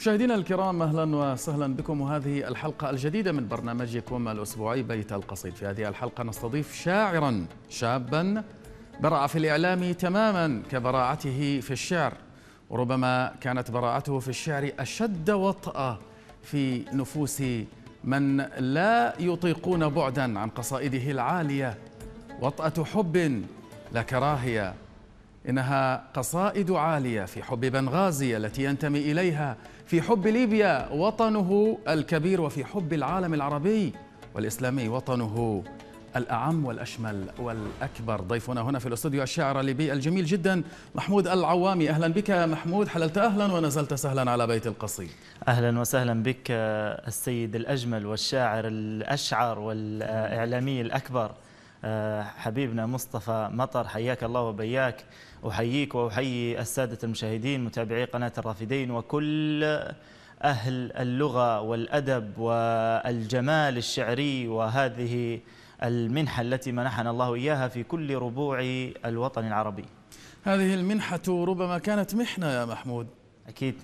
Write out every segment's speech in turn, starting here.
مشاهدينا الكرام اهلا وسهلا بكم وهذه الحلقه الجديده من برنامجكم الاسبوعي بيت القصيد في هذه الحلقه نستضيف شاعرا شابا برع في الاعلام تماما كبراعته في الشعر وربما كانت براعته في الشعر اشد وطأه في نفوس من لا يطيقون بعدا عن قصائده العاليه وطأة حب لا كراهيه إنها قصائد عالية في حب بنغازي التي ينتمي إليها في حب ليبيا وطنه الكبير وفي حب العالم العربي والإسلامي وطنه الأعم والأشمل والأكبر ضيفنا هنا في الاستوديو الشاعر الليبي الجميل جدا محمود العوامي أهلا بك يا محمود حللت أهلا ونزلت سهلا على بيت القصيد أهلا وسهلا بك السيد الأجمل والشاعر الأشعر والإعلامي الأكبر حبيبنا مصطفى مطر حياك الله وبياك أحييك وأحيي السادة المشاهدين متابعي قناة الرافدين وكل أهل اللغة والأدب والجمال الشعري وهذه المنحة التي منحنا الله إياها في كل ربوع الوطن العربي هذه المنحة ربما كانت محنة يا محمود أكيد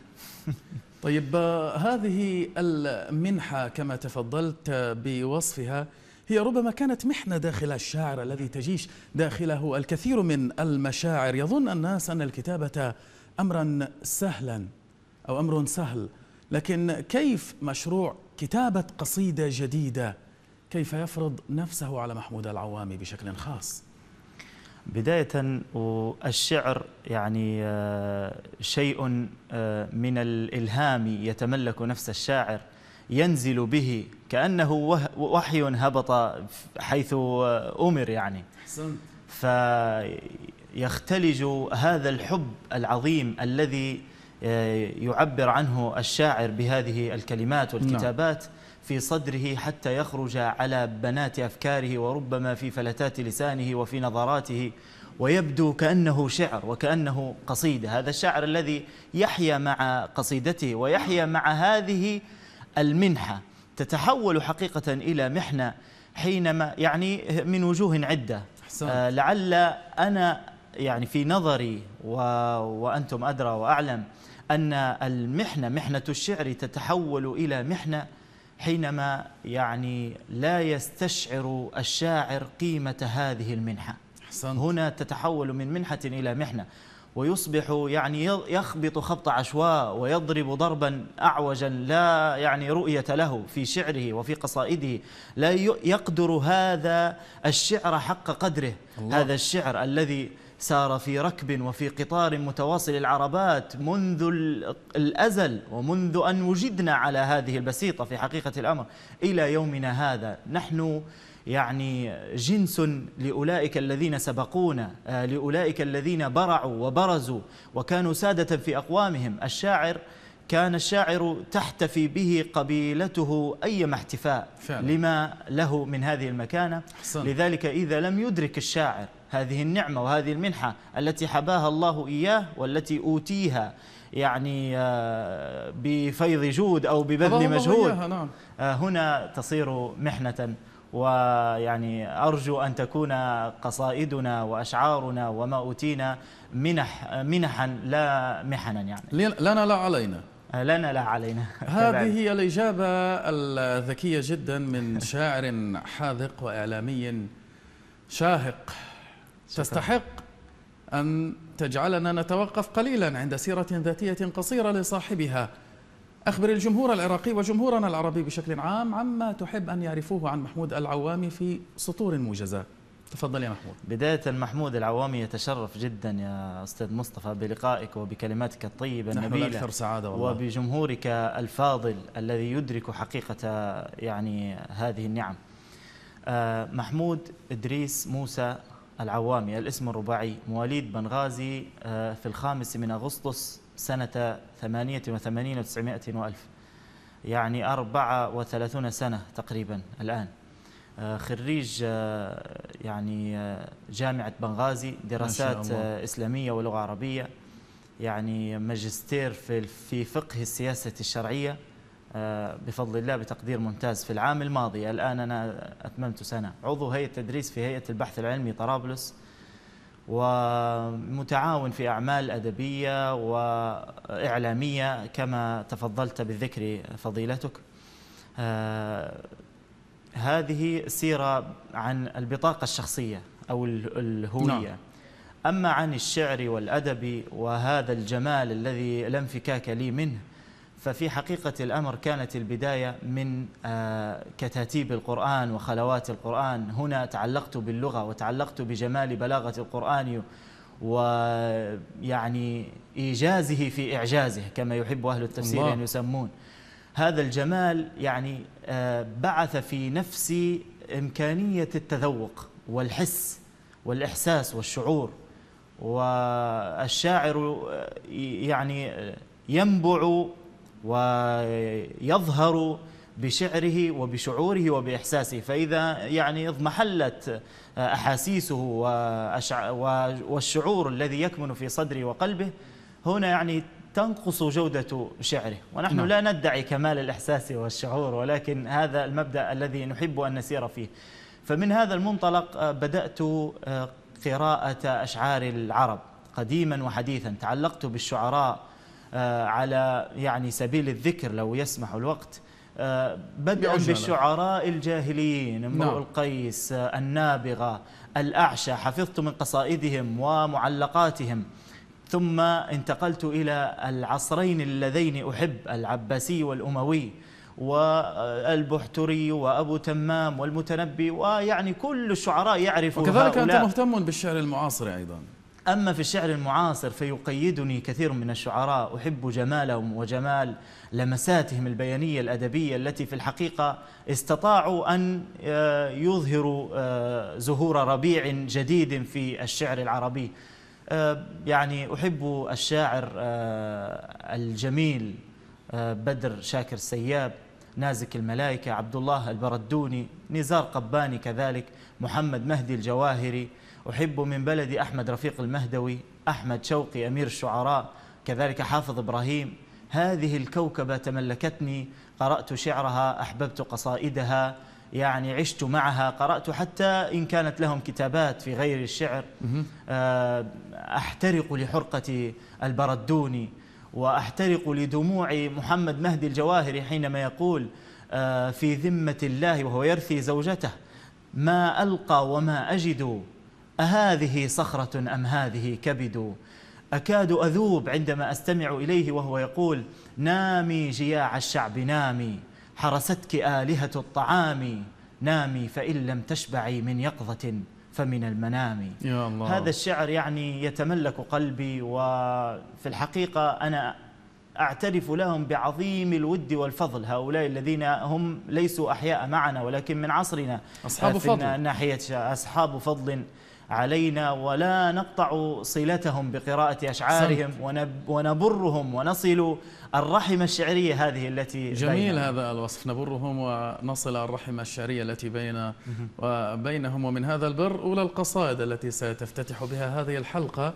طيب آه، هذه المنحة كما تفضلت آه، بوصفها هي ربما كانت محنة داخل الشاعر الذي تجيش داخله الكثير من المشاعر يظن الناس أن الكتابة أمرا سهلا أو أمر سهل لكن كيف مشروع كتابة قصيدة جديدة كيف يفرض نفسه على محمود العوامي بشكل خاص بداية والشعر يعني آه، شيء آه، من الإلهام يتملك نفس الشاعر ينزل به كانه وحي هبط حيث امر يعني فيختلج هذا الحب العظيم الذي آه، يعبر عنه الشاعر بهذه الكلمات نعم. والكتابات في صدره حتى يخرج على بنات افكاره وربما في فلتات لسانه وفي نظراته ويبدو كأنه شعر وكأنه قصيدة هذا الشاعر الذي يحيا مع قصيدته ويحيا مع هذه المنحة تتحول حقيقة إلى محنة حينما يعني من وجوه عدة آه لعل أنا يعني في نظري و... وأنتم أدرى وأعلم أن المحنة محنة الشعر تتحول إلى محنة حينما يعني لا يستشعر الشاعر قيمة هذه المنحة حسن. هنا تتحول من منحة إلى محنة ويصبح يعني يخبط خبط عشواء ويضرب ضربا أعوجا لا يعني رؤية له في شعره وفي قصائده لا يقدر هذا الشعر حق قدره الله. هذا الشعر الذي سار في ركب وفي قطار متواصل العربات منذ الأزل ومنذ أن وجدنا على هذه البسيطة في حقيقة الأمر إلى يومنا هذا نحن يعني جنس لأولئك الذين سبقونا آه، لأولئك الذين برعوا وبرزوا وكانوا سادة في أقوامهم الشاعر كان الشاعر تحتفي به قبيلته أيما احتفاء فعلا. لما له من هذه المكانة حسن. لذلك إذا لم يدرك الشاعر هذه النعمة وهذه المنحة التي حباها الله إياه والتي أوتيها يعني آه، بفيض جود أو ببذل مجهود نعم. آه، هنا تصير محنة ويعني أرجو أن تكون قصائدنا وأشعارنا وما أوتينا منح منحا لا محنا يعني لنا لا علينا لنا لا علينا هذه هي الإجابة الذكية جدا من شاعر حاذق وإعلامي شاهق تستحق أن تجعلنا نتوقف قليلا عند سيرة ذاتية قصيرة لصاحبها أخبر الجمهور العراقي وجمهورنا العربي بشكل عام عما تحب أن يعرفوه عن محمود العوامي في سطور موجزة تفضل يا محمود بداية محمود العوامي يتشرف جدا يا أستاذ مصطفى بلقائك وبكلماتك الطيبة النبيلة نحن أكثر سعادة والله وبجمهورك الفاضل الذي يدرك حقيقة يعني هذه النعم آه، محمود إدريس موسى العوامي الاسم الرباعي مواليد بنغازي آه، في الخامس من أغسطس سنة 88 و900 وألف يعني 34 سنة تقريبا الآن آه، خريج آه، يعني آه، جامعة بنغازي دراسات إسلامية ولغة عربية يعني ماجستير في في فقه السياسة الشرعية بفضل الله بتقدير ممتاز في العام الماضي الآن أنا أتممت سنة عضو هيئة تدريس في هيئة البحث العلمي طرابلس ومتعاون في أعمال أدبية وإعلامية كما تفضلت بالذكر فضيلتك آه، هذه سيرة عن البطاقة الشخصية أو الهوية نعم. أما عن الشعر والأدب وهذا الجمال الذي لا انفكاك لي منه ففي حقيقة الأمر كانت البداية من آه، كتاتيب القرآن وخلوات القرآن هنا تعلقت باللغة وتعلقت بجمال بلاغة القرآن ويعني إيجازه في إعجازه كما يحب أهل التفسير أن يسمون هذا الجمال يعني آه، بعث في نفسي إمكانية التذوق والحس والإحساس والشعور والشاعر آه، يعني ينبع ويظهر بشعره وبشعوره وبإحساسه فإذا يعني اضمحلت أحاسيسه والشعور الذي يكمن في صدره وقلبه هنا يعني تنقص جودة شعره ونحن نعم. لا ندعي كمال الإحساس والشعور ولكن هذا المبدأ الذي نحب أن نسير فيه فمن هذا المنطلق بدأت قراءة أشعار العرب قديما وحديثا تعلقت بالشعراء آه، على يعني سبيل الذكر لو يسمح الوقت آه، بدءا بالشعراء الجاهليين امرؤ نعم. القيس آه، النابغة الأعشى حفظت من قصائدهم ومعلقاتهم ثم انتقلت إلى العصرين اللذين أحب العباسي والأموي والبحتري وأبو تمام والمتنبي ويعني كل الشعراء يعرفون وكذلك هؤلاء. أنت مهتم بالشعر المعاصر أيضا أما في الشعر المعاصر فيقيدني كثير من الشعراء أحب جمالهم وجمال لمساتهم البيانية الأدبية التي في الحقيقة استطاعوا أن آه، يظهروا زهور آه، ربيع جديد في الشعر العربي آه، يعني أحب الشاعر الجميل بدر شاكر السياب نازك الملائكة عبد الله البردوني نزار قباني كذلك محمد مهدي الجواهري أحب من بلدي أحمد رفيق المهدوي أحمد شوقي أمير الشعراء كذلك حافظ إبراهيم هذه الكوكبة تملكتني قرأت شعرها أحببت قصائدها يعني عشت معها قرأت حتى إن كانت لهم كتابات في غير الشعر آه، أحترق لحرقة البردوني وأحترق لدموع محمد مهدي الجواهري حينما يقول آه، في ذمة الله وهو يرثي زوجته ما ألقى وما أجد أهذه صخرة أم هذه كبد أكاد أذوب عندما أستمع إليه وهو يقول نامي جياع الشعب نامي حرستك آلهة الطعام نامي فإن لم تشبعي من يقظة فمن المنام يا الله. هذا الشعر يعني يتملك قلبي وفي الحقيقة أنا أعترف لهم بعظيم الود والفضل هؤلاء الذين هم ليسوا أحياء معنا ولكن من عصرنا أصحاب فضل ناحية أصحاب فضل علينا ولا نقطع صلتهم بقراءة أشعارهم ونبرهم ونصل الرحمة الشعرية هذه التي جميل بينهم. هذا الوصف نبرهم ونصل الرحمة الشعرية التي بين وبينهم ومن هذا البر أولى القصائد التي ستفتتح بها هذه الحلقة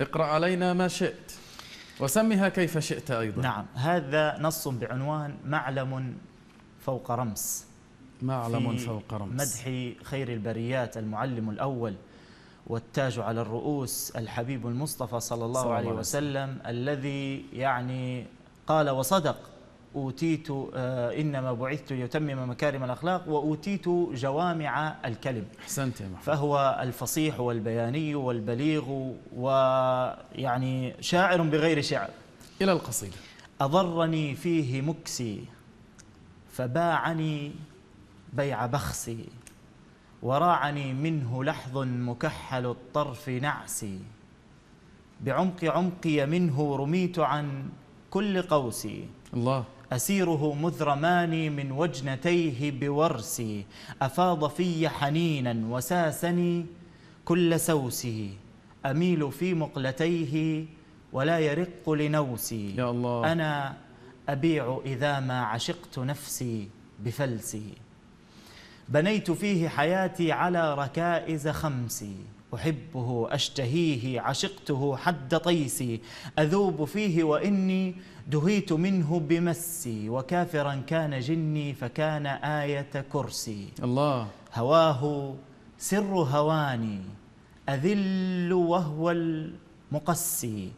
اقرأ علينا ما شئت وسمها كيف شئت أيضا نعم هذا نص بعنوان معلم فوق رمس معلم فوق رمس مدح خير البريات المعلم الأول والتاج على الرؤوس الحبيب المصطفى صلى الله صلى عليه وسلم الله. الذي يعني قال وصدق أوتيت آه، إنما بعثت ليتمم مكارم الأخلاق وأوتيت جوامع الكلم أحسنت يا محمد فهو الفصيح والبياني والبليغ ويعني شاعر بغير شعر إلى القصيدة أضرني فيه مكسي فباعني بيع بخسي وراعني منه لحظ مكحل الطرف نعسي بعمق عمقي منه رميت عن كل قوسي الله أسيره مذ رماني من وجنتيه بورسي أفاض في حنينا وساسني كل سوسه أميل في مقلتيه ولا يرق لنوسي يا الله أنا أبيع إذا ما عشقت نفسي بفلسي بنيت فيه حياتي على ركائز خمسي أحبه أشتهيه عشقته حد طيسي أذوب فيه وإني دهيت منه بمسي وكافرا كان جني فكان آية كرسي الله هواه سر هواني أذل وهو المقسي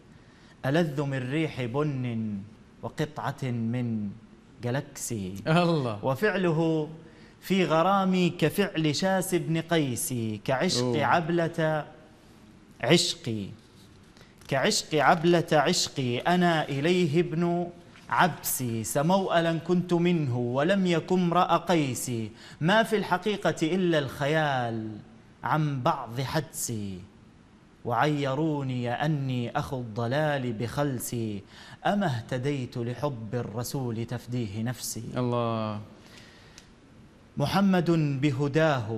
ألذ من ريح بن وقطعة من جلاكسي الله وفعله في غرامي كفعل شاس بن قيسي كعشق عبلة عشقي كعشق عبلة عشقي أنا إليه ابن عبسي سموألا كنت منه ولم يكن امرأ قيسي ما في الحقيقة إلا الخيال عن بعض حدسي وعيروني أني أخو الضلال بخلسي أما اهتديت لحب الرسول تفديه نفسي الله محمد بهداه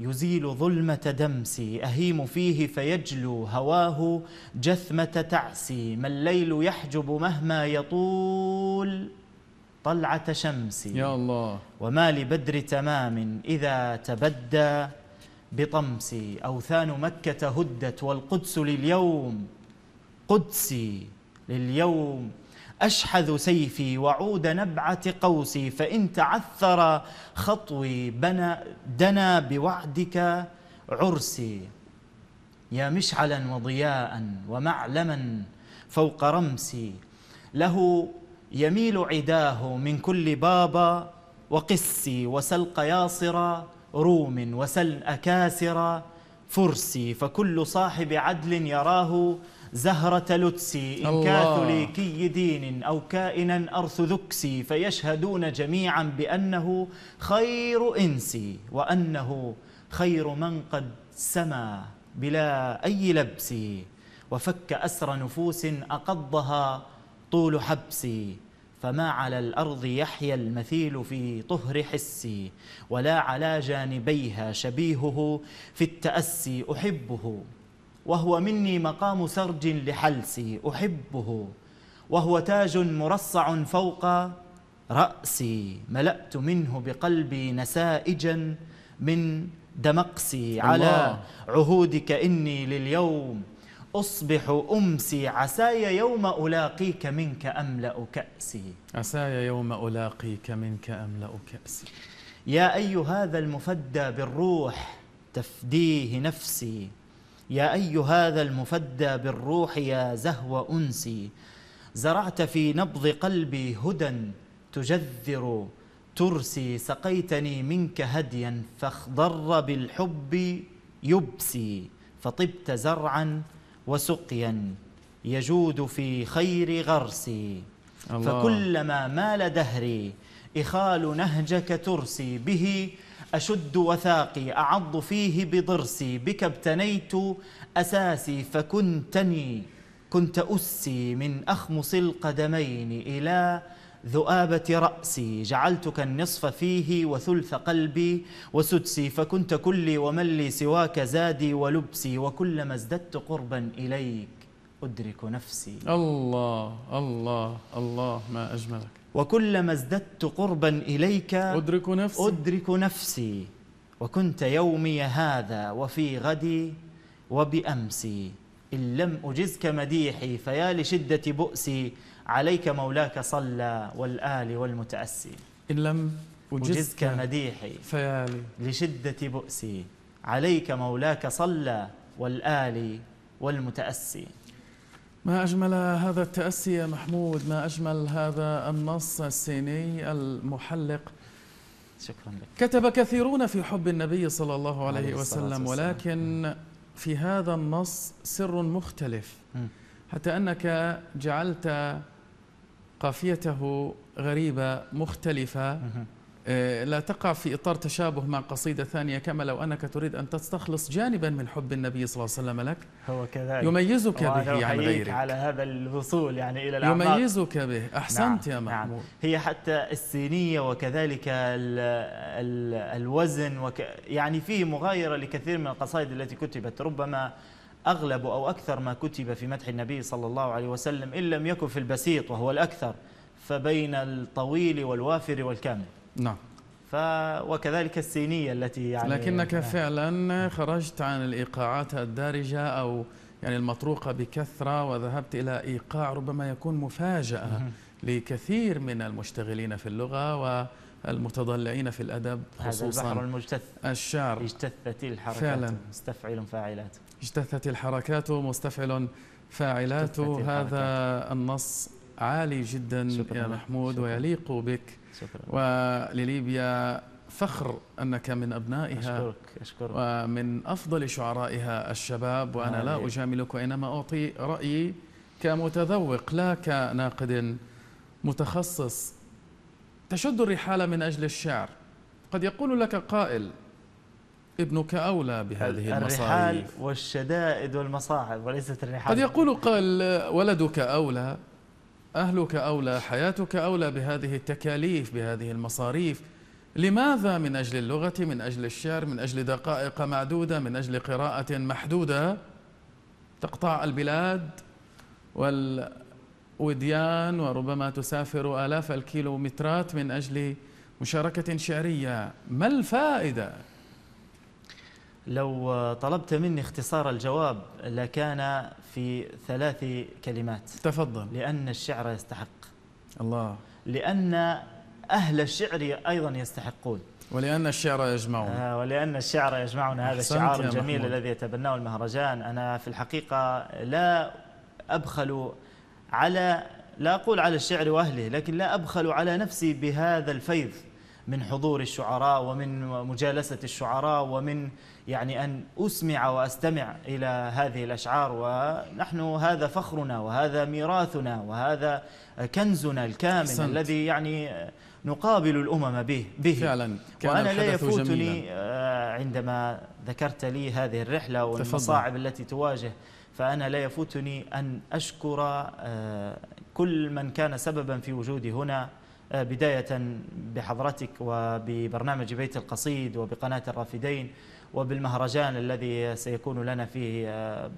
يزيل ظلمة دمسي أهيم فيه فيجلو هواه جثمة تعسي ما الليل يحجب مهما يطول طلعة شمسي يا الله وما لبدر تمام إذا تبدى بطمسي أوثان مكة هدت والقدس لليوم قدسي لليوم أشحذ سيفي وعود نبعة قوسي فإن تعثر خطوي بنا دنا بوعدك عرسي يا مشعلا وضياء ومعلما فوق رمسي له يميل عداه من كل بابا وقسي وسل قياصر روم وسل أكاسر فرسي فكل صاحب عدل يراه زهرة لتسي إن كاثوليكي دين أو كائنا أرثوذكسي فيشهدون جميعا بأنه خير إنسي وأنه خير من قد سما بلا أي لبس وفك أسر نفوس أقضها طول حبسي فما على الأرض يحيا المثيل في طهر حسي ولا على جانبيها شبيهه في التأسي أحبه وهو مني مقام سرج لحلسي أحبه وهو تاج مرصع فوق رأسي ملأت منه بقلبي نسائجا من دمقسي على عهودك إني لليوم أصبح أمسي عساي يوم ألاقيك منك أملأ كأسي عساي يوم ألاقيك منك أملأ كأسي يا أي هذا المفدى بالروح تفديه نفسي يا أي هذا المفدى بالروح يا زهو أنسي زرعت في نبض قلبي هدى تجذر ترسي سقيتني منك هديا فاخضر بالحب يبسي فطبت زرعا وسقيا يجود في خير غرسي الله. فكلما مال دهري إخال نهجك ترسي به أشد وثاقي أعض فيه بضرسي بك ابتنيت أساسي فكنتني كنت أسي من أخمص القدمين إلى ذؤابة رأسي جعلتك النصف فيه وثلث قلبي وسدسي فكنت كلي ومن لي سواك زادي ولبسي وكلما ازددت قربا إليك أدرك نفسي الله الله الله ما أجملك وكلما ازددت قربا إليك أدرك نفسي, أدرك نفسي وكنت يومي هذا وفي غدي وبأمسي إن لم أجزك مديحي فيا لشدة بؤسي عليك مولاك صلى والآل والمتأسي إن لم أجزك مديحي فيا لشدة بؤسي عليك مولاك صلى والآل والمتأسي ما أجمل هذا التأسي يا محمود ما أجمل هذا النص السيني المحلق شكرا لك كتب كثيرون في حب النبي صلى الله عليه, عليه وسلم ولكن في هذا النص سر مختلف حتى أنك جعلت قافيته غريبة مختلفة آه، لا تقع في إطار تشابه مع قصيدة ثانية كما لو أنك تريد أن تستخلص جانبا من حب النبي صلى الله عليه وسلم لك هو كذلك يميزك به عن غيرك على هذا الوصول يعني إلى الأعماق يميزك به نعم، أحسنت نعم يا محمود نعم هي حتى السينية وكذلك الـ الـ الوزن وك يعني فيه مغايرة لكثير من القصائد التي كتبت ربما أغلب أو أكثر ما كتب في مدح النبي صلى الله عليه وسلم إن لم يكن في البسيط وهو الأكثر فبين الطويل والوافر والكامل نعم ف وكذلك الصينية التي يعني لكنك نعم. فعلا خرجت عن الإيقاعات الدارجة أو يعني المطروقة بكثرة وذهبت إلى إيقاع ربما يكون مفاجأة لكثير من المشتغلين في اللغة والمتضلعين في الأدب خصوصا هذا البحر المجتث الشعر اجتثت الحركات فعلا مستفعل فاعلات اجتثت الحركات مستفعل فاعلات هذا النص عالي جدا يا محمود ويليق بك شكرا ولليبيا فخر أنك من أبنائها أشكرك أشكرك ومن أفضل شعرائها الشباب وأنا لا أجاملك وإنما أعطي رأيي كمتذوق لا كناقد متخصص تشد الرحال من أجل الشعر قد يقول لك قائل ابنك أولى بهذه المصاعب الرحال والشدائد والمصاعب وليست الرحال قد يقول قائل ولدك أولى أهلك أولى حياتك أولى بهذه التكاليف بهذه المصاريف لماذا من أجل اللغة من أجل الشعر من أجل دقائق معدودة من أجل قراءة محدودة تقطع البلاد والوديان وربما تسافر آلاف الكيلومترات من أجل مشاركة شعرية ما الفائدة؟ لو طلبت مني اختصار الجواب لكان في ثلاث كلمات تفضل لأن الشعر يستحق الله لأن أهل الشعر أيضا يستحقون ولأن الشعر يجمعنا آه ولأن الشعر يجمعنا هذا الشعار الجميل محمود. الذي يتبناه المهرجان أنا في الحقيقة لا أبخل على لا أقول على الشعر وأهله لكن لا أبخل على نفسي بهذا الفيض من حضور الشعراء ومن مجالسة الشعراء ومن يعني أن أسمع وأستمع إلى هذه الأشعار ونحن هذا فخرنا وهذا ميراثنا وهذا كنزنا الكامل سنت. الذي يعني نقابل الأمم به, به. فعلا كان وأنا لا يفوتني جميلة. آه، عندما ذكرت لي هذه الرحلة والمصاعب التي تواجه فأنا لا يفوتني أن أشكر آه، كل من كان سببا في وجودي هنا آه، بداية بحضرتك وببرنامج بيت القصيد وبقناة الرافدين وبالمهرجان الذي سيكون لنا فيه آه،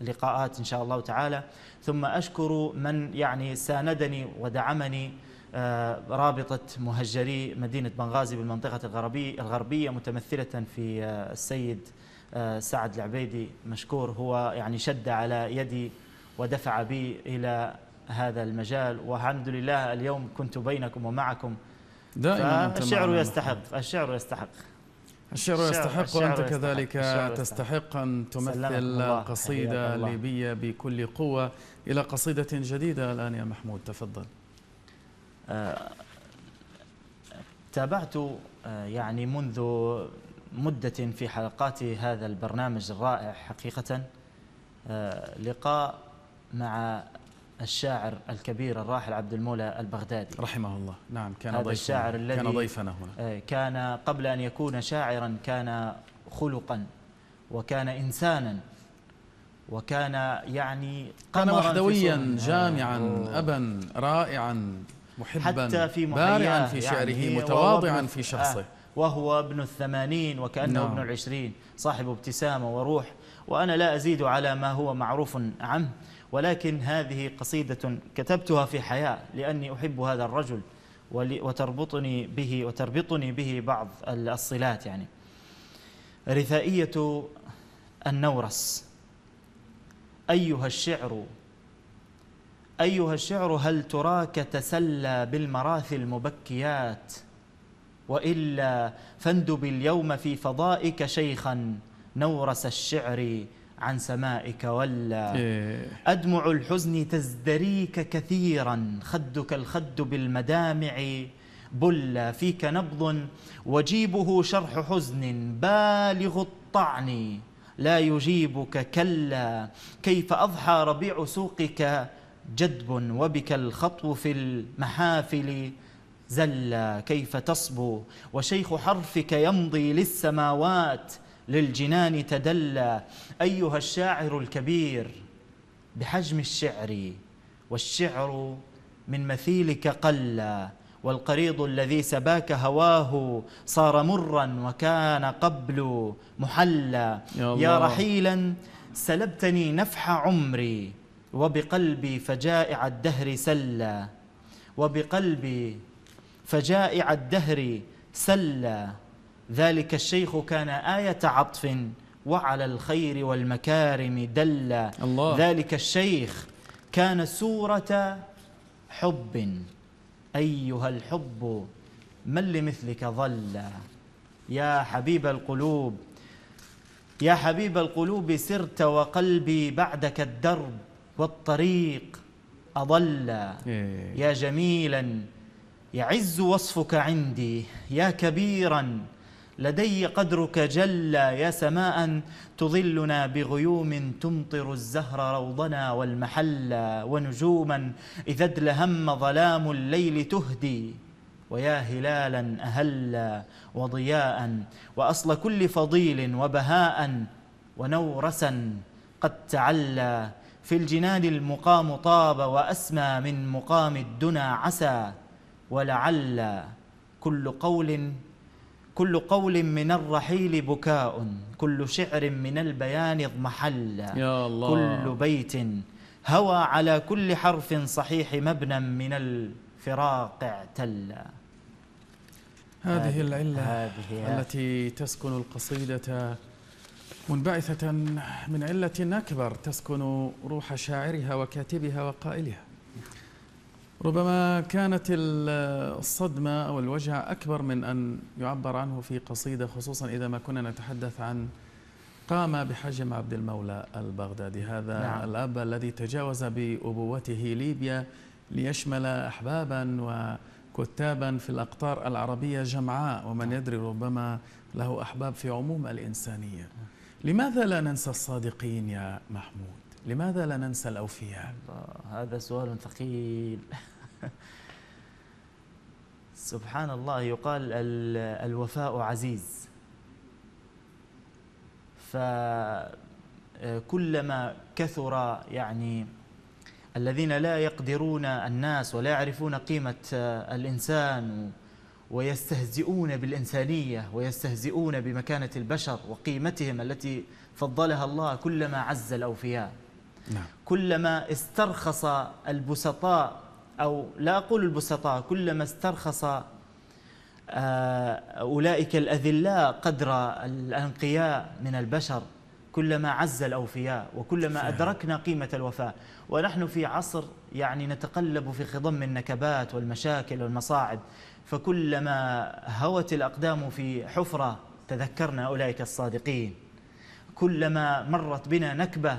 لقاءات إن شاء الله تعالى ثم أشكر من يعني ساندني ودعمني آه، رابطة مهجري مدينة بنغازي بالمنطقة الغربية متمثلة في السيد سعد العبيدي مشكور هو يعني شد على يدي ودفع بي إلى هذا المجال والحمد لله اليوم كنت بينكم ومعكم دائما الشعر يستحق الشعر يستحق الشعر يستحق وأنت كذلك تستحق أن تمثل قصيدة ليبية بكل قوة إلى قصيدة جديدة الآن يا محمود تفضل آه تابعت آه، يعني منذ مدة في حلقات هذا البرنامج الرائع حقيقة آه، لقاء مع الشاعر الكبير الراحل عبد المولى البغدادي رحمه الله نعم كان هذا ضيفنا الشاعر الذي كان ضيفنا هنا آه، كان قبل أن يكون شاعرا كان خلقا وكان إنسانا وكان يعني كان وحدويا جامعا أوه. أبا رائعا محبا حتى في بارعا في يعني شعره يعني متواضعا في شخصه آه وهو ابن الثمانين وكأنه نعم. ابن العشرين صاحب ابتسامة وروح وأنا لا أزيد على ما هو معروف عنه ولكن هذه قصيدة كتبتها في حياة لأني أحب هذا الرجل وتربطني به وتربطني به بعض الصلات يعني رثائية النورس أيها الشعر أيها الشعر هل تراك تسلى بالمراثي المبكيات وإلا فاندب اليوم في فضائك شيخا نورس الشعر عن سمائك ولا إيه. أدمع الحزن تزدريك كثيرا خدك الخد بالمدامع بلا فيك نبض وجيبه شرح حزن بالغ الطعن لا يجيبك كلا كيف أضحى ربيع سوقك جدب وبك الخطو في المحافل زلا كيف تصبو وشيخ حرفك يمضي للسماوات للجنان تدلى أيها الشاعر الكبير بحجم الشعر والشعر من مثيلك قلى والقريض الذي سباك هواه صار مرا وكان قبل محلى يا, يا رحيلا سلبتني نفح عمري وبقلبي فجائع الدهر سلى وبقلبي فجائع الدهر سلى ذلك الشيخ كان آية عطف وعلى الخير والمكارم دل الله ذلك الشيخ كان سورة حب أيها الحب من لمثلك ظل يا حبيب القلوب يا حبيب القلوب سرت وقلبي بعدك الدرب والطريق أضل إيه. يا جميلا يعز وصفك عندي يا كبيرا لدي قدرك جل يا سماء تظلنا بغيوم تمطر الزهر روضنا والمحلى ونجوما إذا ادلهم ظلام الليل تهدي ويا هلالا أهلا وضياء وأصل كل فضيل وبهاء ونورسا قد تعلى في الجنان المقام طاب وأسمى من مقام الدنا عسى ولعل كل قول كل قول من الرحيل بكاء كل شعر من البيان اضمحل يا الله كل بيت هوى على كل حرف صحيح مبنى من الفراق اعتل هذه العلة هذه التي تسكن القصيدة منبعثة من علة أكبر تسكن روح شاعرها وكاتبها وقائلها ربما كانت الصدمة أو الوجع أكبر من أن يعبر عنه في قصيدة خصوصا إذا ما كنا نتحدث عن قام بحجم عبد المولى البغدادي هذا نعم. الأب الذي تجاوز بأبوته ليبيا ليشمل أحبابا وكتابا في الأقطار العربية جمعاء ومن نعم. يدري ربما له أحباب في عموم الإنسانية لماذا لا ننسى الصادقين يا محمود؟ لماذا لا ننسى الأوفياء؟ هذا سؤال ثقيل سبحان الله يقال الوفاء عزيز فكلما آه، كثر يعني الذين لا يقدرون الناس ولا يعرفون قيمة آه، الإنسان ويستهزئون بالإنسانية ويستهزئون بمكانة البشر وقيمتهم التي فضلها الله كلما عز الأوفياء نعم. كلما استرخص البسطاء أو لا أقول البسطاء كلما استرخص آه، أولئك الأذلاء قدر الأنقياء من البشر كلما عز الأوفياء وكلما أدركنا قيمة الوفاء ونحن في عصر يعني نتقلب في خضم النكبات والمشاكل والمصاعب فكلما هوت الأقدام في حفرة تذكرنا أولئك الصادقين كلما مرت بنا نكبة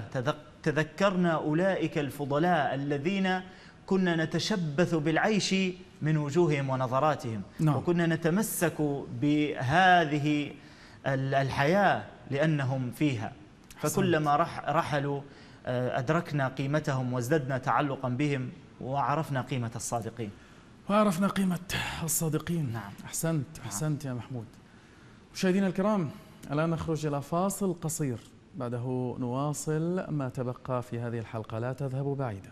تذكرنا أولئك الفضلاء الذين كنا نتشبث بالعيش من وجوههم ونظراتهم نعم. وكنا نتمسك بهذه الحياة لأنهم فيها فكلما رحلوا آه، أدركنا قيمتهم وازددنا تعلقا بهم وعرفنا قيمة الصادقين وعرفنا قيمة الصادقين نعم أحسنت نعم. أحسنت نعم. يا محمود مشاهدينا الكرام الآن نخرج إلى فاصل قصير بعده نواصل ما تبقى في هذه الحلقة لا تذهبوا بعيداً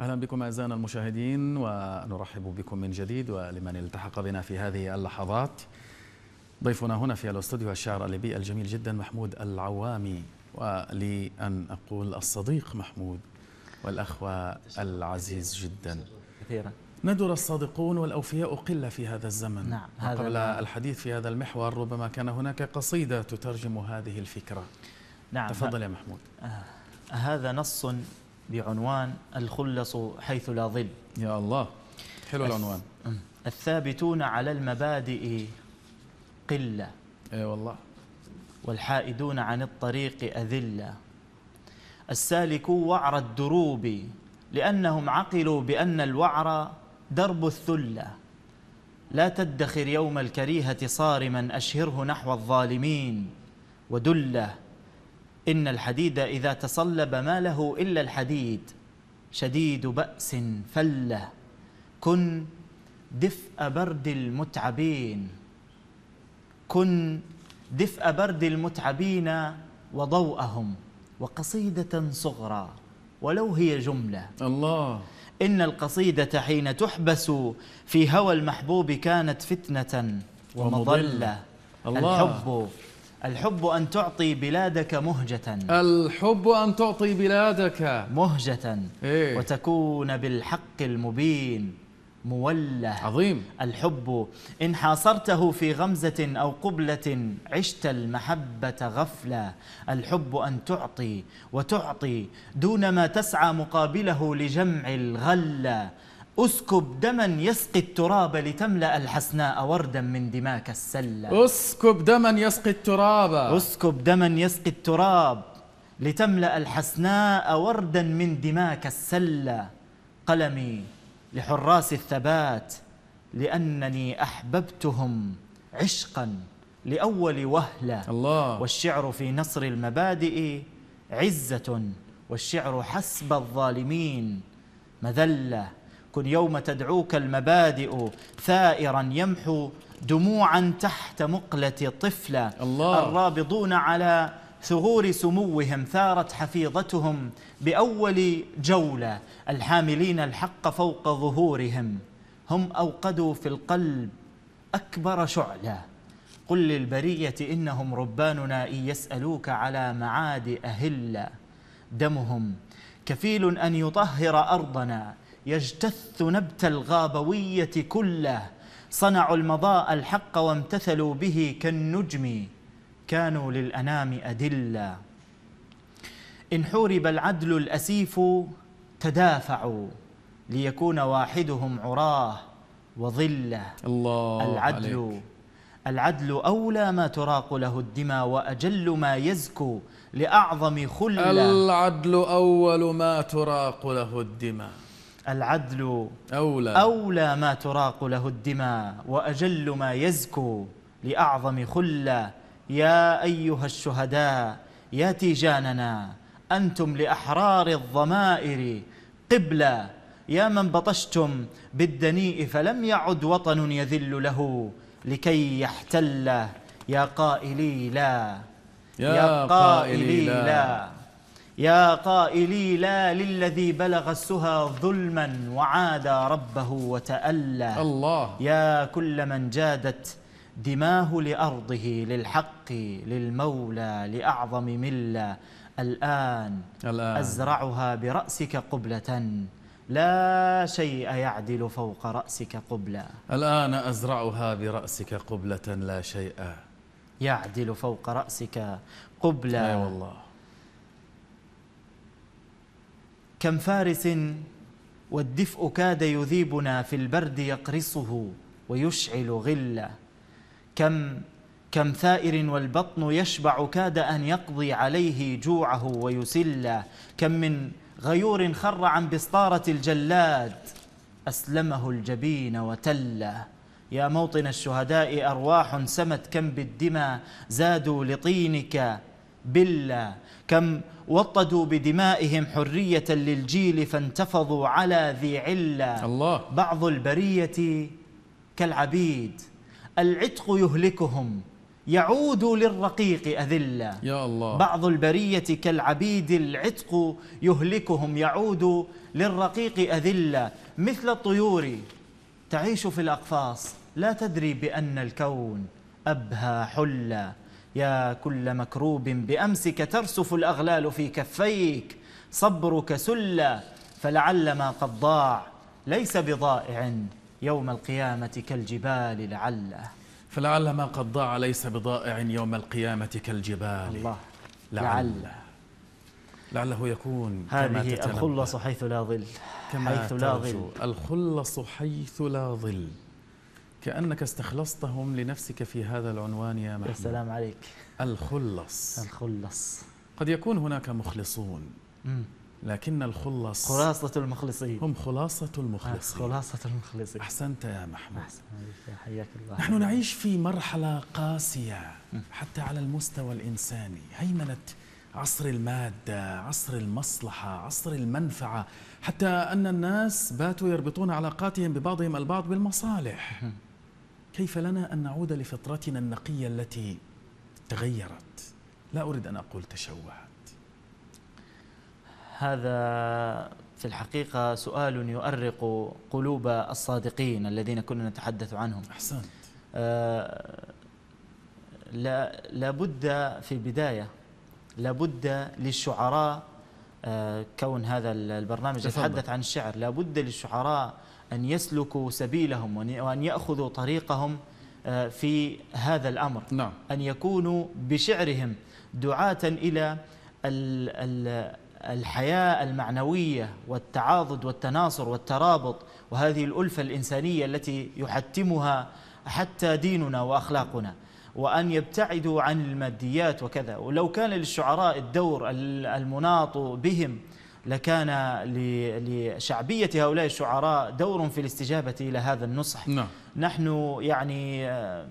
أهلا بكم أعزائنا المشاهدين ونرحب بكم من جديد ولمن التحق بنا في هذه اللحظات ضيفنا هنا في الاستوديو الشاعر الليبي الجميل جدا محمود العوامي ولي أن أقول الصديق محمود والاخوه العزيز جدا كثيرا ندر الصادقون والأوفياء قلة في هذا الزمن نعم هذا قبل نعم. الحديث في هذا المحور ربما كان هناك قصيدة تترجم هذه الفكرة نعم تفضل يا محمود آه، هذا نص بعنوان الخلص حيث لا ظل يا الله حلو العنوان الثابتون على المبادئ قلة اي والله والحائدون عن الطريق أذلة السالكوا وعر الدروب لأنهم عقلوا بأن الوعر درب الثلة لا تدخر يوم الكريهة صارما أشهره نحو الظالمين ودله إن الحديد إذا تصلب ما له إلا الحديد شديد بأس فلة كن دفء برد المتعبين كن دفء برد المتعبين وضوءهم وقصيدة صغرى ولو هي جملة الله إن القصيدة حين تحبس في هوى المحبوب كانت فتنة ومضلة الله الحب الحب أن تعطي بلادك مهجة الحب أن تعطي بلادك مهجة إيه؟ وتكون بالحق المبين موله عظيم الحب إن حاصرته في غمزة أو قبلة عشت المحبة غفلة الحب أن تعطي وتعطي دون ما تسعى مقابله لجمع الغلة اسكب دما يسقي التراب لتملأ الحسناء وردا من دماك السلة اسكب دما يسقي التراب اسكب دما يسقي التراب لتملأ الحسناء وردا من دماك السلة قلمي لحراس الثبات لأنني أحببتهم عشقا لأول وهلة الله والشعر في نصر المبادئ عزة والشعر حسب الظالمين مذلة كن يوم تدعوك المبادئ ثائرا يمحو دموعا تحت مقلة طفلة الله الرابضون على ثغور سموهم ثارت حفيظتهم بأول جولة الحاملين الحق فوق ظهورهم هم أوقدوا في القلب أكبر شعلة قل للبرية إنهم رباننا إن يسألوك على معاد أهلة دمهم كفيل أن يطهر أرضنا يجتث نبت الغابوية كله صنعوا المضاء الحق وامتثلوا به كالنجم كانوا للأنام أدلا إن حورب العدل الأسيف تدافعوا ليكون واحدهم عراه وظله الله العدل عليك. العدل أولى ما تراق له الدما وأجل ما يزكو لأعظم خلة العدل أول ما تراق له الدماء العدل أولى, أولى ما تراق له الدماء وأجل ما يزكو لأعظم خلة يا أيها الشهداء يا تيجاننا أنتم لأحرار الضمائر قبلة يا من بطشتم بالدنيء فلم يعد وطن يذل له لكي يحتله يا قائلي لا يا, يا قائلي, قائلي لا, لا يا قائلي لا للذي بلغ السها ظلما وعادى ربه وتألى الله يا كل من جادت دماه لأرضه للحق للمولى لأعظم ملة الآن, الآن أزرعها برأسك قبلة لا شيء يعدل فوق رأسك قبلة الآن أزرعها برأسك قبلة لا شيء يعدل فوق رأسك قبلة أي والله كم فارس والدفء كاد يذيبنا في البرد يقرصه ويشعل غله كم كم ثائر والبطن يشبع كاد ان يقضي عليه جوعه ويسلا كم من غيور خر عن بسطاره الجلاد اسلمه الجبين وتلا يا موطن الشهداء ارواح سمت كم بالدمى زادوا لطينك بالله كم وطدوا بدمائهم حرية للجيل فانتفضوا على ذي علة الله بعض البرية كالعبيد العتق يهلكهم يعود للرقيق أذلة يا الله بعض البرية كالعبيد العتق يهلكهم يعود للرقيق أذلة مثل الطيور تعيش في الأقفاص لا تدري بأن الكون أبهى حلّة يا كل مكروب بأمسك ترسف الأغلال في كفيك صبرك سلة فلعل ما قد ضاع ليس بضائع يوم القيامة كالجبال لعله فلعل ما قد ضاع ليس بضائع يوم القيامة كالجبال الله لعل لعله يكون هذه الخلص حيث لا ظل كما حيث لا ظل الخلص حيث لا ظل كأنك استخلصتهم لنفسك في هذا العنوان يا محمد السلام عليك الخلص الخلص قد يكون هناك مخلصون لكن الخلص خلاصة المخلصين هم خلاصة آه، المخلصين خلاصة المخلصين أحسنت يا محمود أحسن حياك الله نحن نعيش في مرحلة قاسية حتى على المستوى الإنساني هيمنة عصر المادة عصر المصلحة عصر المنفعة حتى أن الناس باتوا يربطون علاقاتهم ببعضهم البعض بالمصالح كيف لنا ان نعود لفطرتنا النقيه التي تغيرت لا اريد ان اقول تشوهت هذا في الحقيقه سؤال يؤرق قلوب الصادقين الذين كنا نتحدث عنهم احسنت آه لا لابد في البدايه لابد للشعراء آه كون هذا البرنامج يتحدث عن الشعر لابد للشعراء أن يسلكوا سبيلهم وأن يأخذوا طريقهم آه، في هذا الأمر نعم. أن يكونوا بشعرهم دعاة إلى الحياة المعنوية والتعاضد والتناصر والترابط وهذه الألفة الإنسانية التي يحتمها حتى ديننا وأخلاقنا وأن يبتعدوا عن الماديات وكذا ولو كان للشعراء الدور المناط بهم لكان لشعبية هؤلاء الشعراء دور في الاستجابة إلى هذا النصح نعم. نحن يعني آه،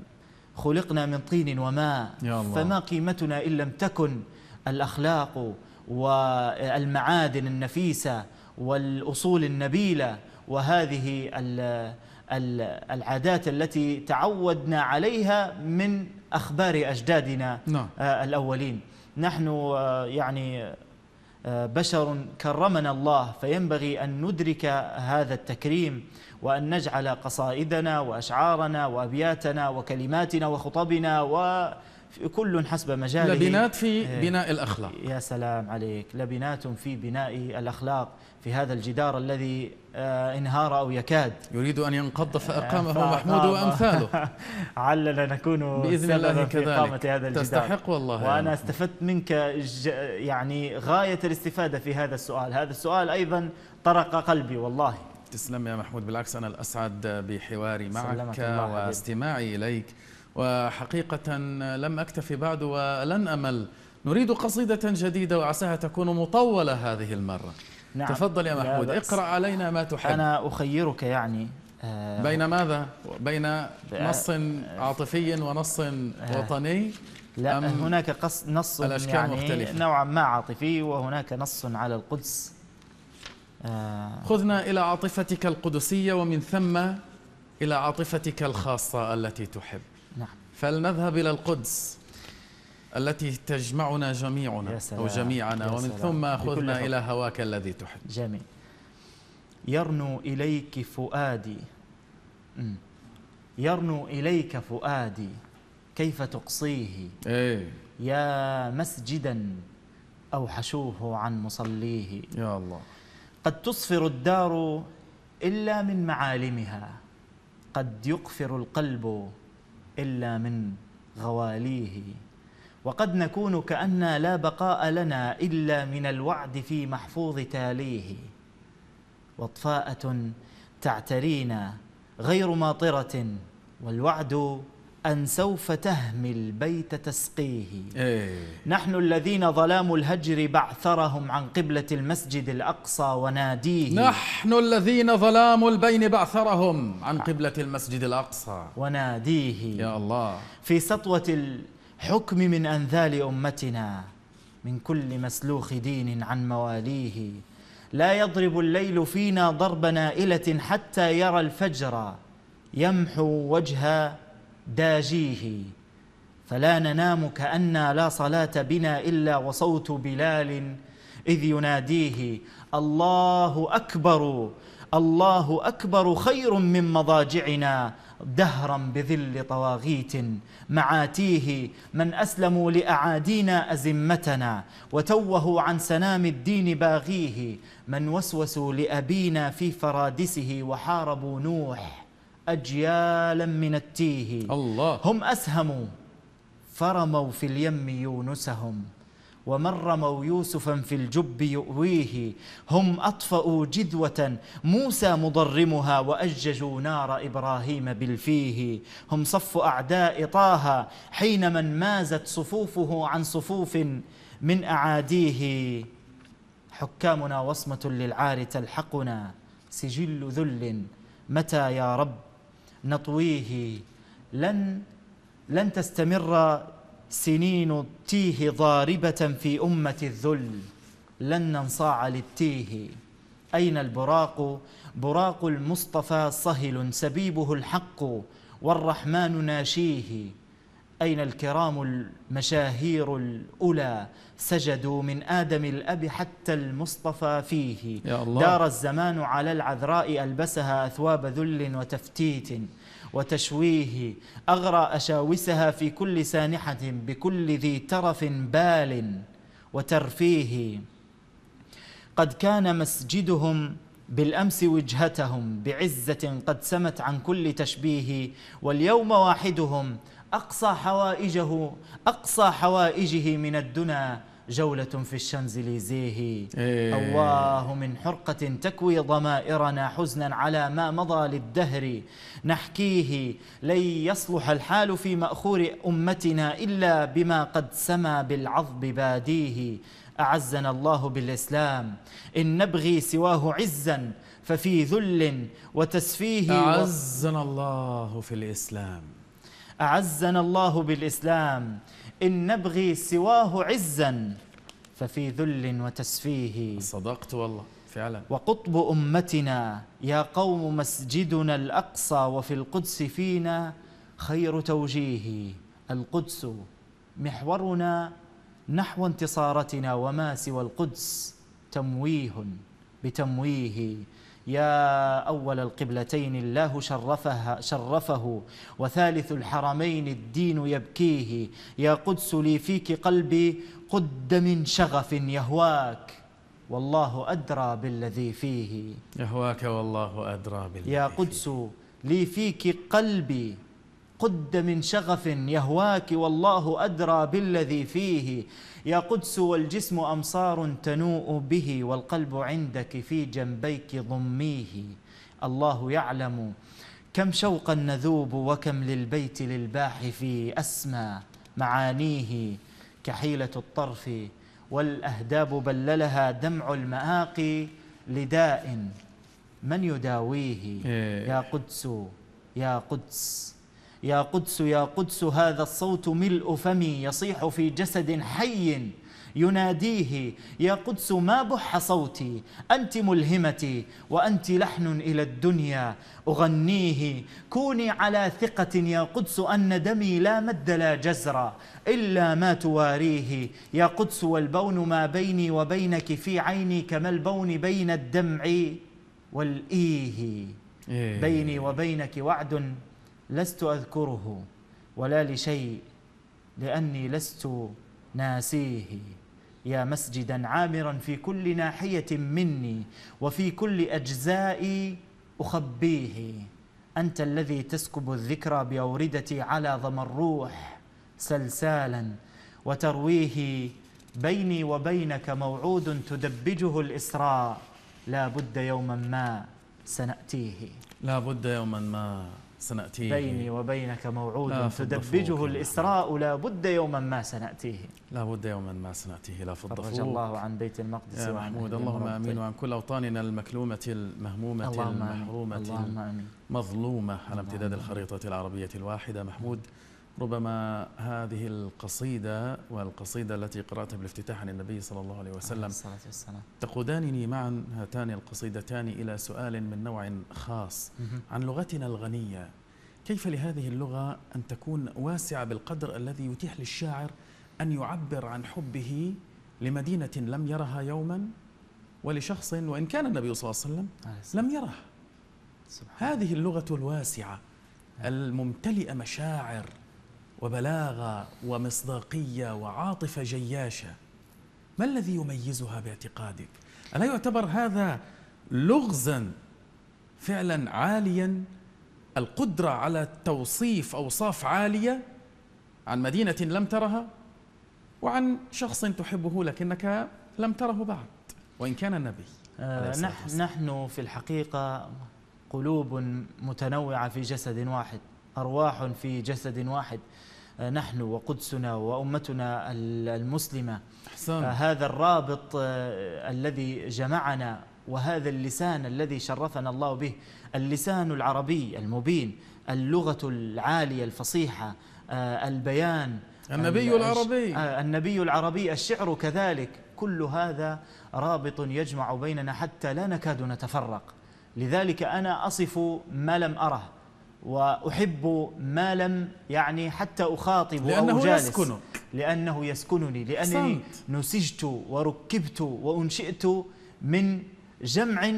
خلقنا من طين وماء يا الله. فما قيمتنا إن لم تكن الأخلاق والمعادن النفيسة والأصول النبيلة وهذه العادات التي تعودنا عليها من أخبار أجدادنا نعم. آه، الأولين نحن آه، يعني بشر كرمنا الله فينبغي أن ندرك هذا التكريم وأن نجعل قصائدنا وأشعارنا وأبياتنا وكلماتنا وخطبنا و كل حسب مجاله لبنات في إيه. بناء الأخلاق يا سلام عليك لبنات في بناء الأخلاق في هذا الجدار الذي آه، انهار أو يكاد يريد أن ينقض آه، فأقامه محمود وأمثاله علنا نكون بإذن الله كذلك في إقامة هذا الجدار تستحق والله وأنا استفدت منك يعني غاية الاستفادة في هذا السؤال هذا السؤال أيضا طرق قلبي والله تسلم يا محمود بالعكس أنا الأسعد بحواري معك واستماعي إليك وحقيقة لم أكتفي بعد ولن أمل نريد قصيدة جديدة وعساها تكون مطولة هذه المرة نعم تفضل يا محمود اقرأ علينا ما تحب أنا أخيرك يعني آه، بين ماذا؟ بين نص عاطفي ونص آه. وطني لا هناك قص نص يعني مختلفة. نوعا ما عاطفي وهناك نص على القدس آه. خذنا إلى عاطفتك القدسية ومن ثم إلى عاطفتك الخاصة التي تحب فلنذهب إلى القدس التي تجمعنا جميعنا أو جميعنا ومن ثم أخذنا إلى هواك الذي تحب جميل يرنو إليك فؤادي يرنو إليك فؤادي كيف تقصيه إيه؟ يا مسجدا أوحشوه عن مصليه يا الله قد تصفر الدار إلا من معالمها قد يقفر القلب إلا من غواليه وقد نكون كأن لا بقاء لنا إلا من الوعد في محفوظ تاليه وطفاءة تعترينا غير ماطرة والوعد أن سوف تهمي البيت تسقيه إيه. نحن الذين ظلام الهجر بعثرهم عن قبلة المسجد الأقصى وناديه نحن الذين ظلام البين بعثرهم عن قبلة المسجد الأقصى وناديه يا الله في سطوة الحكم من أنذال أمتنا من كل مسلوخ دين عن مواليه لا يضرب الليل فينا ضرب نائلة حتى يرى الفجر يمحو وجه داجيه فلا ننام كأنا لا صلاة بنا إلا وصوت بلال إذ يناديه الله أكبر الله أكبر خير من مضاجعنا دهرا بذل طواغيت معاتيه من أسلموا لأعادينا أزمتنا وتوهوا عن سنام الدين باغيه من وسوسوا لأبينا في فرادسه وحاربوا نوح أجيالا من التيه الله هم أسهموا فرموا في اليم يونسهم ومن رموا يوسفا في الجب يؤويه هم أطفأوا جذوة موسى مضرمها وأججوا نار إبراهيم بالفيه هم صف أعداء طه حين من مازت صفوفه عن صفوف من أعاديه حكامنا وصمة للعار تلحقنا سجل ذل متى يا رب نطويه لن لن تستمر سنين التيه ضاربة في أمة الذل لن ننصاع للتيه أين البراق براق المصطفى صهل سبيبه الحق والرحمن ناشيه أين الكرام المشاهير الأولى سجدوا من آدم الأب حتى المصطفى فيه يا الله دار الزمان على العذراء ألبسها أثواب ذل وتفتيت وتشويه أغرى أشاوسها في كل سانحة بكل ذي ترف بال وترفيه قد كان مسجدهم بالأمس وجهتهم بعزة قد سمت عن كل تشبيه واليوم واحدهم أقصى حوائجه أقصى حوائجه من الدنا جولة في الشنزليزيه إيه الله من حرقة تكوي ضمائرنا حزنا على ما مضى للدهر نحكيه لن يصلح الحال في مأخور أمتنا إلا بما قد سما بالعظب باديه أعزنا الله بالإسلام إن نبغي سواه عزا ففي ذل وتسفيه أعزنا الله في الإسلام أعزنا الله بالإسلام إن نبغي سواه عزا ففي ذل وتسفيه صدقت والله فعلا وقطب أمتنا يا قوم مسجدنا الأقصى وفي القدس فينا خير توجيه القدس محورنا نحو انتصارتنا وما سوى القدس تمويه بتمويه يا أول القبلتين الله شرفها شرفه وثالث الحرمين الدين يبكيه يا قدس لي فيك قلبي قد من شغف يهواك والله أدرى بالذي فيه يهواك والله أدرى بالذي يا قدس لي فيك قلبي قد من شغف يهواك والله أدرى بالذي فيه يا قدس والجسم أمصار تنوء به والقلب عندك في جنبيك ضميه الله يعلم كم شوقا نذوب وكم للبيت للباح في أسمى معانيه كحيلة الطرف والأهداب بللها دمع المآقي لداء من يداويه إيه. يا قدس يا قدس يا قدس يا قدس هذا الصوت ملء فمي يصيح في جسد حي يناديه يا قدس ما بح صوتي أنت ملهمتي وأنت لحن إلى الدنيا أغنيه كوني على ثقة يا قدس أن دمي لا مد لا جزر إلا ما تواريه يا قدس والبون ما بيني وبينك في عيني كما البون بين الدمع والإيه إيه. بيني وبينك وعد لست أذكره ولا لشيء لأني لست ناسيه يا مسجدا عامرا في كل ناحية مني وفي كل أجزائي أخبيه أنت الذي تسكب الذكرى بأوردتي على ظم الروح سلسالا وترويه بيني وبينك موعود تدبجه الإسراء لا بد يوما ما سنأتيه لا بد يوما ما سنأتيه بيني وبينك موعود تدبجه الإسراء لا بد يوما ما سنأتيه لا بد يوما ما سنأتيه لا فرج الله عن بيت المقدس يا محمود اللهم آمين وعن كل أوطاننا المكلومة المهمومة اللهم المحرومة اللهم آمين على امتداد الخريطة العربية الواحدة محمود ربما هذه القصيدة والقصيدة التي قرأتها بالافتتاح عن النبي صلى الله عليه وسلم تقودانني معا هاتان القصيدتان إلى سؤال من نوع خاص عن لغتنا الغنية كيف لهذه اللغة أن تكون واسعة بالقدر الذي يتيح للشاعر أن يعبر عن حبه لمدينة لم يرها يوما ولشخص وإن كان النبي صلى الله عليه وسلم لم يره هذه اللغة الواسعة نعم. الممتلئة مشاعر وبلاغة ومصداقية وعاطفة جياشة ما الذي يميزها باعتقادك؟ ألا يعتبر هذا لغزا فعلا عاليا القدرة على توصيف أوصاف عالية عن مدينة لم ترها وعن شخص تحبه لكنك لم تره بعد وإن كان النبي آه نحن, نحن في الحقيقة قلوب متنوعة في جسد واحد أرواح في جسد واحد آه، نحن وقدسنا وأمتنا المسلمة حسن. آه، هذا الرابط آه، الذي جمعنا وهذا اللسان الذي شرفنا الله به اللسان العربي المبين اللغة العالية الفصيحة البيان النبي العربي النبي العربي الشعر كذلك كل هذا رابط يجمع بيننا حتى لا نكاد نتفرق لذلك أنا أصف ما لم أره وأحب ما لم يعني حتى أخاطب لأنه أو جالس يسكنك لأنه يسكنني لأنني صمت. نسجت وركبت وأنشئت من جمع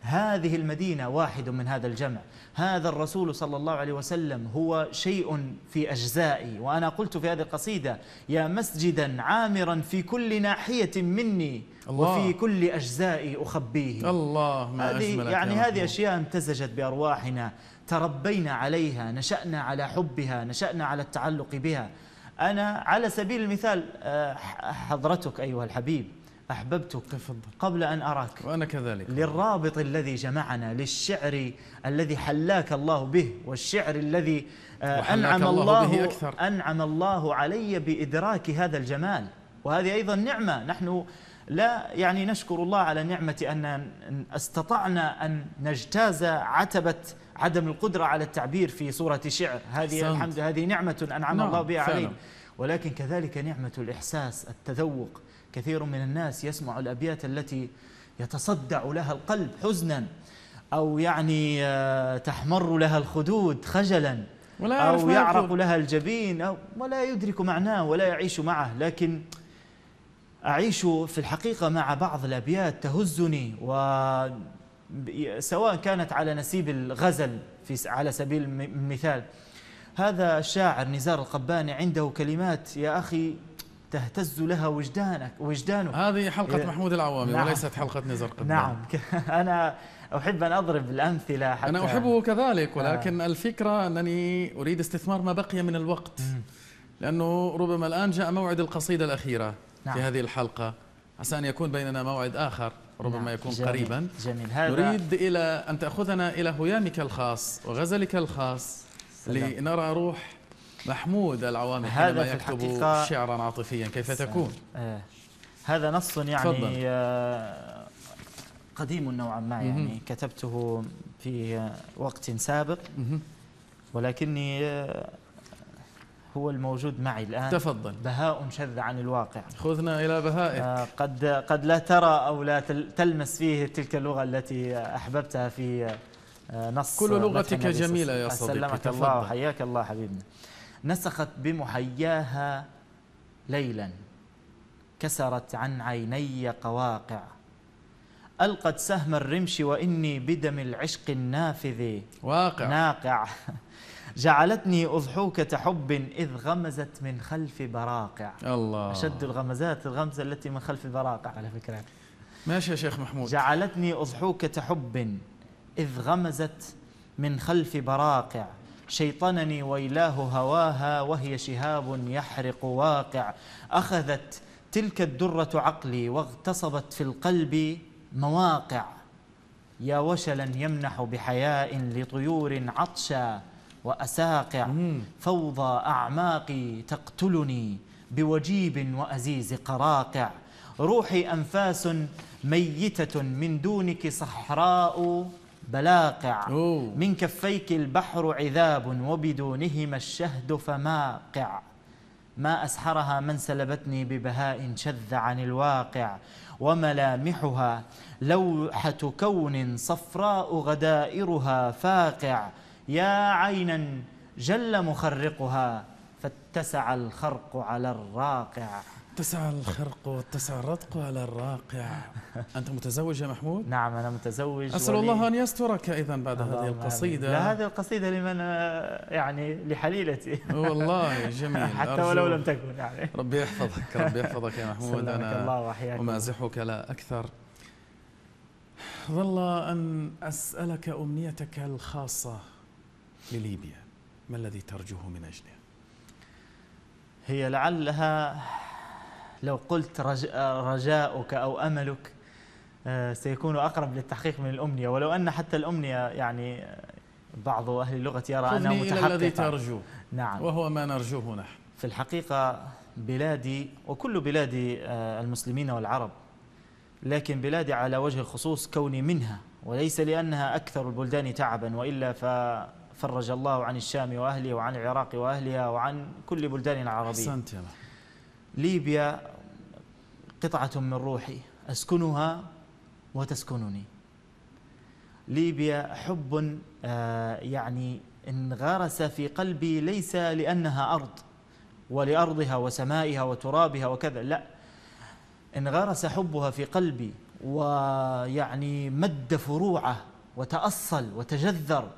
هذه المدينة واحد من هذا الجمع هذا الرسول صلى الله عليه وسلم هو شيء في أجزائي وأنا قلت في هذه القصيدة يا مسجدا عامرا في كل ناحية مني الله وفي كل أجزائي أخبيه الله ما هذه يعني هذه أشياء امتزجت بأرواحنا تربينا عليها نشأنا على حبها نشأنا على التعلق بها أنا على سبيل المثال آه، حضرتك أيها الحبيب أحببتك قبل أن أراك وأنا كذلك للرابط الذي جمعنا للشعر الذي حلاك الله به والشعر الذي آه، أنعم الله, الله به أكثر. أنعم الله علي بإدراك هذا الجمال وهذه أيضا نعمة نحن لا يعني نشكر الله على نعمة أن استطعنا أن نجتاز عتبة عدم القدرة على التعبير في صورة شعر هذه سنت. الحمد هذه نعمة أنعم نعم، الله بها علينا ولكن كذلك نعمة الإحساس التذوق كثير من الناس يسمع الأبيات التي يتصدع لها القلب حزنا أو يعني آه، تحمر لها الخدود خجلا ولا أو يعرق لها الجبين أو ولا يدرك معناه ولا يعيش معه لكن أعيش في الحقيقة مع بعض الأبيات تهزني و سواء كانت على نسيب الغزل في على سبيل المثال هذا الشاعر نزار القباني عنده كلمات يا أخي تهتز لها وجدانك وجدانه هذه حلقة إيه. محمود العوامي نعم وليست حلقة نزار قباني نعم أنا أحب أن أضرب الأمثلة حتى أنا أحبه كذلك ولكن آه. الفكرة أنني أريد استثمار ما بقي من الوقت لأنه ربما الآن جاء موعد القصيدة الأخيرة نعم. في هذه الحلقة عسى أن يكون بيننا موعد آخر ربما نعم. يكون جميل. قريبا جميل هذا نريد إلى أن تأخذنا إلى هيامك الخاص وغزلك الخاص سلام. لنرى روح محمود العوامي حينما يكتب شعرا عاطفيا كيف سلام. تكون آه. هذا نص يعني آه قديم نوعا ما يعني مم. كتبته في وقت سابق مم. ولكني آه هو الموجود معي الآن تفضل بهاء شذ عن الواقع خذنا إلى بهائك آه، قد, قد لا ترى أو لا تلمس فيه تلك اللغة التي أحببتها في آه، نص كل لغتك جميلة يا صديقي سلمك الله وحياك الله حبيبنا نسخت بمحياها ليلا كسرت عن عيني قواقع ألقت سهم الرمش وإني بدم العشق النافذ واقع ناقع جعلتني أضحوكة حب إذ غمزت من خلف براقع الله أشد الغمزات الغمزة التي من خلف براقع على فكرة ماشي يا شيخ محمود جعلتني أضحوكة حب إذ غمزت من خلف براقع شيطنني ويلاه هواها وهي شهاب يحرق واقع أخذت تلك الدرة عقلي واغتصبت في القلب مواقع يا وشلا يمنح بحياء لطيور عطشا وأساقع فوضى أعماقي تقتلني بوجيب وأزيز قراقع روحي أنفاس ميتة من دونك صحراء بلاقع من كفيك البحر عذاب وبدونهما الشهد فماقع ما أسحرها من سلبتني ببهاء شذ عن الواقع وملامحها لوحة كون صفراء غدائرها فاقع يا عينا جل مخرقها فاتسع الخرق على الراقع اتسع الخرق واتسع الرتق على الراقع أنت متزوج يا محمود؟ نعم أنا متزوج أسأل ولي... الله أن يسترك اذا بعد هذه القصيدة لا هذه القصيدة لمن يعني لحليلتي والله جميل حتى ولو لم تكن يعني ربي يحفظك ربي يحفظك يا محمود أنا الله أمازحك لا أكثر ظل أن أسألك أمنيتك الخاصة لليبيا ما الذي ترجوه من أجلها؟ هي لعلها لو قلت رجاؤك أو أملك آه، سيكون أقرب للتحقيق من الأمنية ولو أن حتى الأمنية يعني بعض أهل اللغة يرى أنها متحققة الذي ترجوه نعم وهو ما نرجوه نحن في الحقيقة بلادي وكل بلاد آه، المسلمين والعرب لكن بلادي على وجه الخصوص كوني منها وليس لأنها أكثر البلدان تعبا وإلا ف فرج الله عن الشام وأهلها وعن العراق وأهلها وعن كل بلدان العربية أحسنت يا ليبيا قطعة من روحي أسكنها وتسكنني ليبيا حب آه، يعني انغرس في قلبي ليس لأنها أرض ولأرضها وسمائها وترابها وكذا لا انغرس حبها في قلبي ويعني مد فروعه وتأصل وتجذر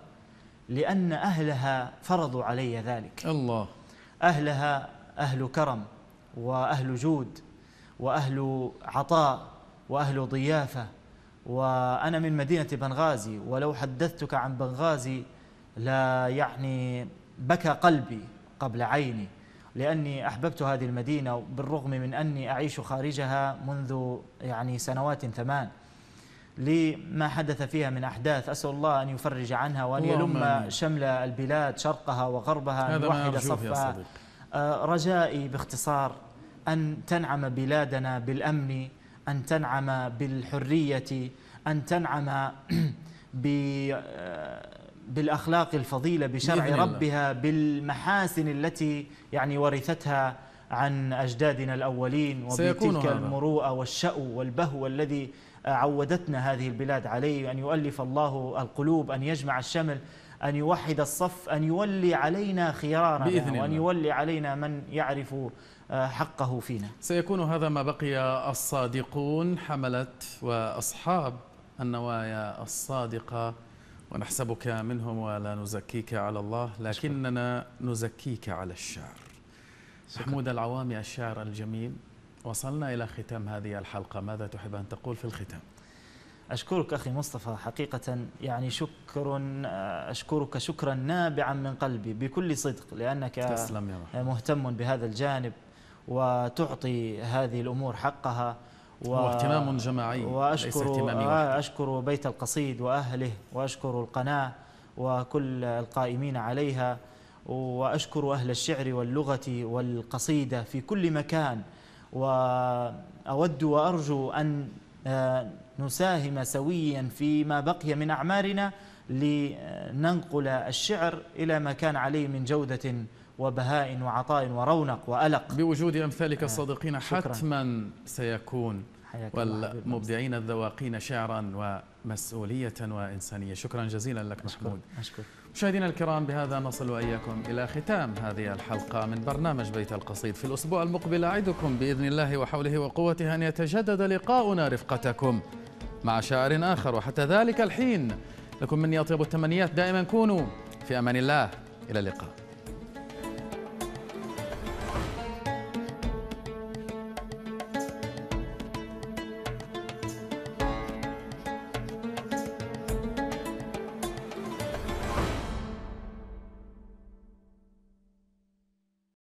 لأن أهلها فرضوا علي ذلك الله أهلها أهل كرم وأهل جود وأهل عطاء وأهل ضيافة وأنا من مدينة بنغازي ولو حدثتك عن بنغازي لا يعني بكى قلبي قبل عيني لأني أحببت هذه المدينة بالرغم من أني أعيش خارجها منذ يعني سنوات ثمان لما حدث فيها من أحداث أسأل الله أن يفرج عنها وأن يلم شمل البلاد شرقها وغربها أن يوحد صفها آه، رجائي باختصار أن تنعم بلادنا بالأمن أن تنعم بالحرية أن تنعم آه، بالأخلاق الفضيلة بشرع ربها بالمحاسن التي يعني ورثتها عن أجدادنا الأولين وبتلك المروءة والشأو والبهو الذي عودتنا هذه البلاد عليه أن يؤلف الله القلوب أن يجمع الشمل أن يوحد الصف أن يولي علينا خيارنا بإذن الله. وأن يولي علينا من يعرف آه، حقه فينا سيكون هذا ما بقي الصادقون حملة وأصحاب النوايا الصادقة ونحسبك منهم ولا نزكيك على الله لكننا نزكيك على الشعر محمود العوامي الشاعر الجميل وصلنا إلى ختام هذه الحلقة ماذا تحب أن تقول في الختام؟ أشكرك أخي مصطفى حقيقة يعني شكر أشكرك شكرا نابعا من قلبي بكل صدق لأنك تسلم يا مهتم بهذا الجانب وتعطي هذه الأمور حقها و... هو جماعي وأشكر, آه، أشكر بيت القصيد وأهله وأشكر القناة وكل القائمين عليها وأشكر أهل الشعر واللغة والقصيدة في كل مكان وأود وأرجو أن آه، نساهم سويا فيما بقي من أعمارنا لننقل الشعر إلى ما كان عليه من جودة وبهاء وعطاء ورونق وألق بوجود أمثالك آه، الصادقين حتما سيكون والمبدعين الذواقين شعرا ومسؤولية وإنسانية شكرا جزيلا لك أشكر محمود أشكر مشاهدينا الكرام بهذا نصل واياكم الى ختام هذه الحلقه من برنامج بيت القصيد في الاسبوع المقبل اعدكم باذن الله وحوله وقوته ان يتجدد لقاؤنا رفقتكم مع شاعر اخر وحتى ذلك الحين لكم مني اطيب التمنيات دائما كونوا في امان الله الى اللقاء